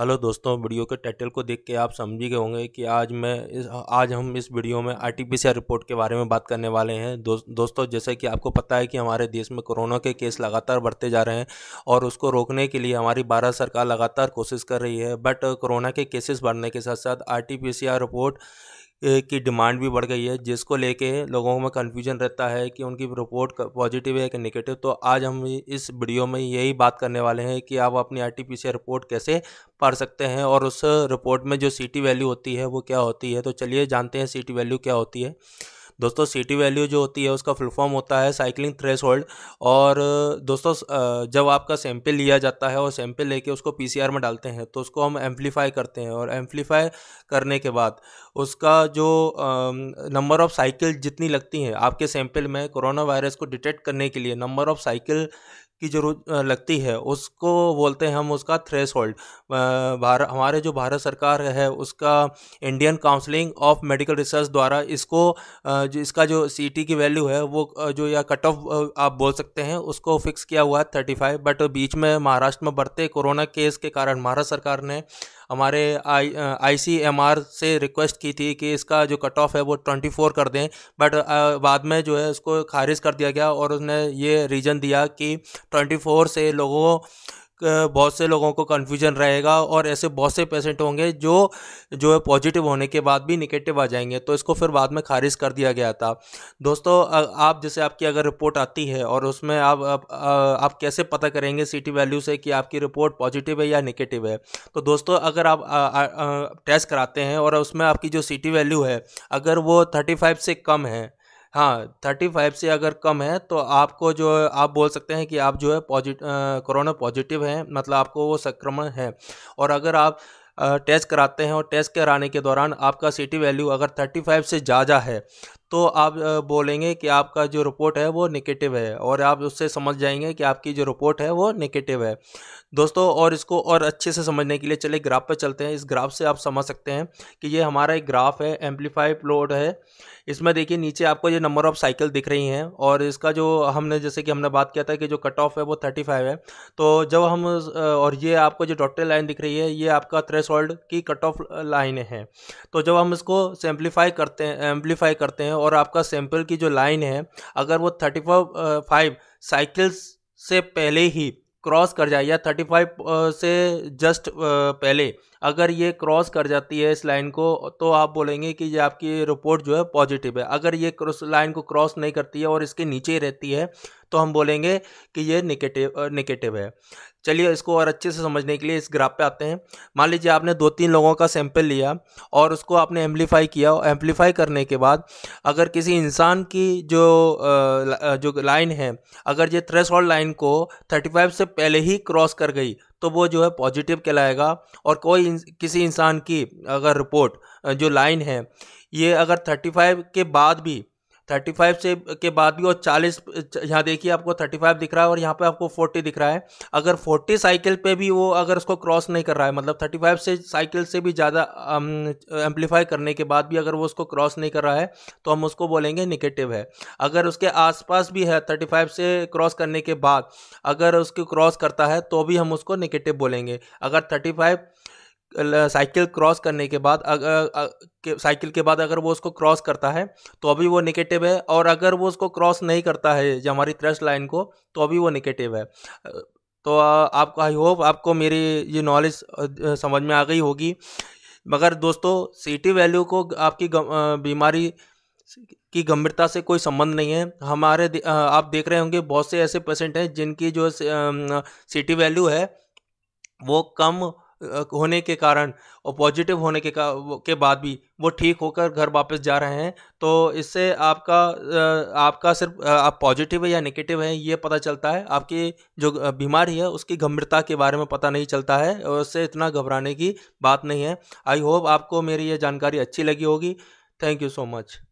hello दोस्तों video के title को देख के आप समझ गए होंगे कि आज मैं इस आज हम इस वीडियो में आरटीपीसीआर रिपोर्ट के बारे में बात करने वाले हैं दो, दोस्तों जैसे कि आपको पता है कि हमारे देश में कोरोना के केस लगातार बढ़ते जा रहे हैं और उसको रोकने के लिए हमारी भारत सरकार लगातार कोशिश कर रही है बट कोरोना के केसेस बढ़ने के साथ साथ आर रिपोर्ट की डिमांड भी बढ़ गई है जिसको लेके लोगों में कन्फ्यूजन रहता है कि उनकी रिपोर्ट पॉजिटिव है कि नेगेटिव तो आज हम इस वीडियो में यही बात करने वाले हैं कि आप अपनी आर टी रिपोर्ट कैसे पढ़ सकते हैं और उस रिपोर्ट में जो सी वैल्यू होती है वो क्या होती है तो चलिए जानते हैं सी वैल्यू क्या होती है दोस्तों सिटी वैल्यू जो होती है उसका फुल फॉर्म होता है साइकिलिंग थ्रेस और दोस्तों जब आपका सैम्पल लिया जाता है और सैम्पल लेके उसको पी में डालते हैं तो उसको हम एम्पलीफाई करते हैं और एम्पलीफाई करने के बाद उसका जो नंबर ऑफ़ साइकिल जितनी लगती हैं आपके सैंपल में कोरोना वायरस को डिटेक्ट करने के लिए नंबर ऑफ़ साइकिल की ज़रूरत लगती है उसको बोलते हैं हम उसका थ्रेस होल्ड हमारे जो भारत सरकार है उसका Indian counselling of medical research द्वारा इसको जो इसका जो सी की वैल्यू है वो जो या कट ऑफ आप बोल सकते हैं उसको फिक्स किया हुआ है थर्टी फाइव बट बीच में महाराष्ट्र में बढ़ते कोरोना केस के कारण भारत सरकार ने हमारे I I C M R से रिक्वेस्ट की थी कि इसका जो कट ऑफ है वो ट्वेंटी फोर कर दें बट बाद में जो है उसको खारिज कर दिया गया और उसने ये रीज़न दिया कि ट्वेंटी फोर से लोगों बहुत से लोगों को कन्फ्यूजन रहेगा और ऐसे बहुत से पेशेंट होंगे जो जो है पॉजिटिव होने के बाद भी निगेटिव आ जाएंगे तो इसको फिर बाद में खारिज कर दिया गया था दोस्तों आप जैसे आपकी अगर रिपोर्ट आती है और उसमें आप आप, आप कैसे पता करेंगे सी वैल्यू से कि आपकी रिपोर्ट पॉजिटिव है या निगेटिव है तो दोस्तों अगर आप टेस्ट कराते हैं और उसमें आपकी जो सी वैल्यू है अगर वो थर्टी से कम है हाँ थर्टी फाइव से अगर कम है तो आपको जो आप बोल सकते हैं कि आप जो है पॉजिट कोरोना पॉजिटिव हैं मतलब आपको वो संक्रमण है और अगर आप टेस्ट कराते हैं और टेस्ट कराने के दौरान आपका सिटी वैल्यू अगर थर्टी फाइव से ज़्यादा है तो आप बोलेंगे कि आपका जो रिपोर्ट है वो निगेटिव है और आप उससे समझ जाएंगे कि आपकी जो रिपोर्ट है वो निगेटिव है दोस्तों और इसको और अच्छे से समझने के लिए चले ग्राफ पर चलते हैं इस ग्राफ से आप समझ सकते हैं कि ये हमारा एक ग्राफ है एम्पलीफाई प्लॉट है इसमें देखिए नीचे आपको ये नंबर ऑफ साइकिल दिख रही हैं और इसका जो हमने जैसे कि हमने बात किया था कि जो कट ऑफ है वो थर्टी फाइव है तो जब हम और ये आपको जो डॉटेड लाइन दिख रही है ये आपका थ्रेस की कट ऑफ लाइन है तो जब हम इसको सैम्प्लीफाई करते हैं एम्पलीफाई करते हैं और आपका सैंपल की जो लाइन है अगर वो थर्टी फोर फाइव साइकिल्स से पहले ही क्रॉस कर जाए या थर्टी फाइव से जस्ट पहले अगर ये क्रॉस कर जाती है इस लाइन को तो आप बोलेंगे कि ये आपकी रिपोर्ट जो है पॉजिटिव है अगर ये लाइन को क्रॉस नहीं करती है और इसके नीचे रहती है तो हम बोलेंगे कि ये निगेटिव निगेटिव है चलिए इसको और अच्छे से समझने के लिए इस ग्राफ पे आते हैं मान लीजिए आपने दो तीन लोगों का सैंपल लिया और उसको आपने एम्पलीफाई किया और एम्पलीफाई करने के बाद अगर किसी इंसान की जो जो लाइन है अगर ये थ्रेस लाइन को 35 से पहले ही क्रॉस कर गई तो वो जो है पॉजिटिव कहलाएगा और कोई इन, किसी इंसान की अगर रिपोर्ट जो लाइन है ये अगर 35 के बाद भी थर्टी फाइव से के बाद भी और चालीस यहाँ देखिए आपको थर्टी फाइव दिख रहा है और यहाँ पे आपको फोर्टी दिख रहा है अगर फोर्टी साइकिल पे भी वो अगर उसको क्रॉस नहीं कर रहा है मतलब थर्टी फाइव से साइकिल से भी ज़्यादा एम्पलीफाई करने के बाद भी अगर वो उसको क्रॉस नहीं कर रहा है तो हम उसको बोलेंगे निगेटिव है अगर उसके आसपास भी है थर्टी फाइव से क्रॉस करने के बाद अगर उसको क्रॉस करता है तो भी हम उसको निगेटिव बोलेंगे अगर थर्टी फाइव साइकिल क्रॉस करने के बाद अगर साइकिल के बाद अगर वो उसको क्रॉस करता है तो अभी वो निगेटिव है और अगर वो उसको क्रॉस नहीं करता है जो हमारी थ्रस्ट लाइन को तो अभी वो निगेटिव है तो आपको आई होप आपको मेरी ये नॉलेज समझ में आ गई होगी मगर दोस्तों सीटी वैल्यू को आपकी बीमारी की गंभीरता से कोई संबंध नहीं है हमारे आप देख रहे होंगे बहुत से ऐसे पेशेंट हैं जिनकी जो सीटी वैल्यू है वो कम होने के कारण और पॉजिटिव होने के का के बाद भी वो ठीक होकर घर वापस जा रहे हैं तो इससे आपका आपका सिर्फ आप पॉजिटिव है या नेगेटिव है ये पता चलता है आपकी जो बीमारी है उसकी गंभीरता के बारे में पता नहीं चलता है और उससे इतना घबराने की बात नहीं है आई होप आपको मेरी ये जानकारी अच्छी लगी होगी थैंक यू सो मच